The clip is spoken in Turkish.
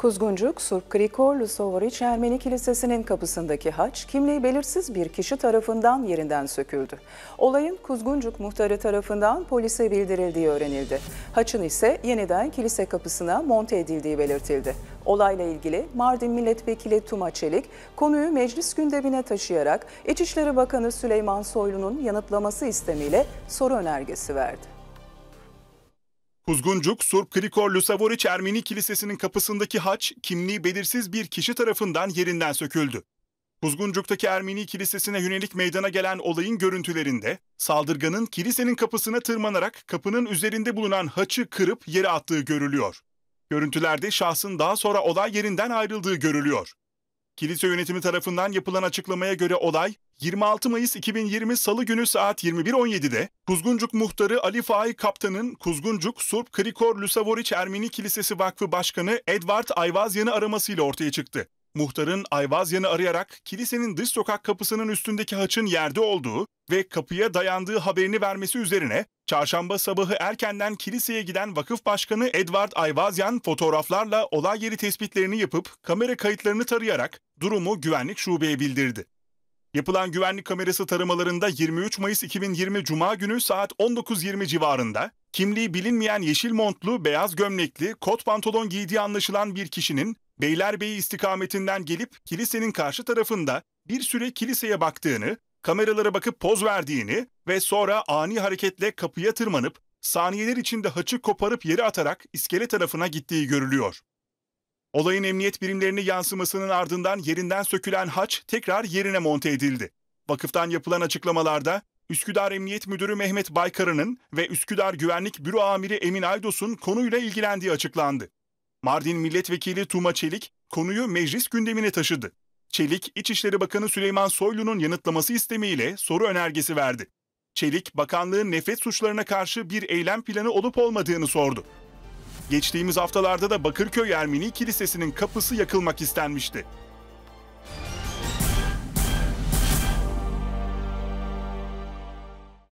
Kuzguncuk, Surp Krikor Lusovoriç Ermeni Kilisesi'nin kapısındaki haç, kimliği belirsiz bir kişi tarafından yerinden söküldü. Olayın Kuzguncuk muhtarı tarafından polise bildirildiği öğrenildi. Haçın ise yeniden kilise kapısına monte edildiği belirtildi. Olayla ilgili Mardin Milletvekili Tuma Çelik, konuyu meclis gündemine taşıyarak İçişleri Bakanı Süleyman Soylu'nun yanıtlaması istemiyle soru önergesi verdi. Kuzguncuk, Surp Krikorlu Savoriç Ermeni Kilisesi'nin kapısındaki haç, kimliği belirsiz bir kişi tarafından yerinden söküldü. Kuzguncuk'taki Ermeni Kilisesi'ne yönelik meydana gelen olayın görüntülerinde, saldırganın kilisenin kapısına tırmanarak kapının üzerinde bulunan haçı kırıp yere attığı görülüyor. Görüntülerde şahsın daha sonra olay yerinden ayrıldığı görülüyor. Kilise yönetimi tarafından yapılan açıklamaya göre olay 26 Mayıs 2020 Salı günü saat 21.17'de Kuzguncuk muhtarı Ali Faik Kaptan'ın Kuzguncuk Surp Krikor Lüsavoriç Ermeni Kilisesi Vakfı Başkanı Edward Ayvazyan'ı aramasıyla ortaya çıktı. Muhtarın Ayvazyan'ı arayarak kilisenin dış sokak kapısının üstündeki haçın yerde olduğu ve kapıya dayandığı haberini vermesi üzerine çarşamba sabahı erkenden kiliseye giden vakıf başkanı Edward Ayvazyan fotoğraflarla olay yeri tespitlerini yapıp kamera kayıtlarını tarayarak durumu güvenlik şubeye bildirdi. Yapılan güvenlik kamerası taramalarında 23 Mayıs 2020 Cuma günü saat 19.20 civarında kimliği bilinmeyen yeşil montlu, beyaz gömlekli, kot pantolon giydiği anlaşılan bir kişinin Beylerbeyi istikametinden gelip kilisenin karşı tarafında bir süre kiliseye baktığını, kameralara bakıp poz verdiğini ve sonra ani hareketle kapıya tırmanıp saniyeler içinde haçı koparıp yere atarak iskele tarafına gittiği görülüyor. Olayın emniyet birimlerine yansımasının ardından yerinden sökülen haç tekrar yerine monte edildi. Vakıftan yapılan açıklamalarda Üsküdar Emniyet Müdürü Mehmet Baykar'ın ve Üsküdar Güvenlik Büro Amiri Emin Aydos'un konuyla ilgilendiği açıklandı. Mardin Milletvekili Tuma Çelik konuyu meclis gündemine taşıdı. Çelik, İçişleri Bakanı Süleyman Soylu'nun yanıtlaması istemiyle soru önergesi verdi. Çelik, bakanlığın nefret suçlarına karşı bir eylem planı olup olmadığını sordu. Geçtiğimiz haftalarda da Bakırköy Ermeni Kilisesi'nin kapısı yakılmak istenmişti.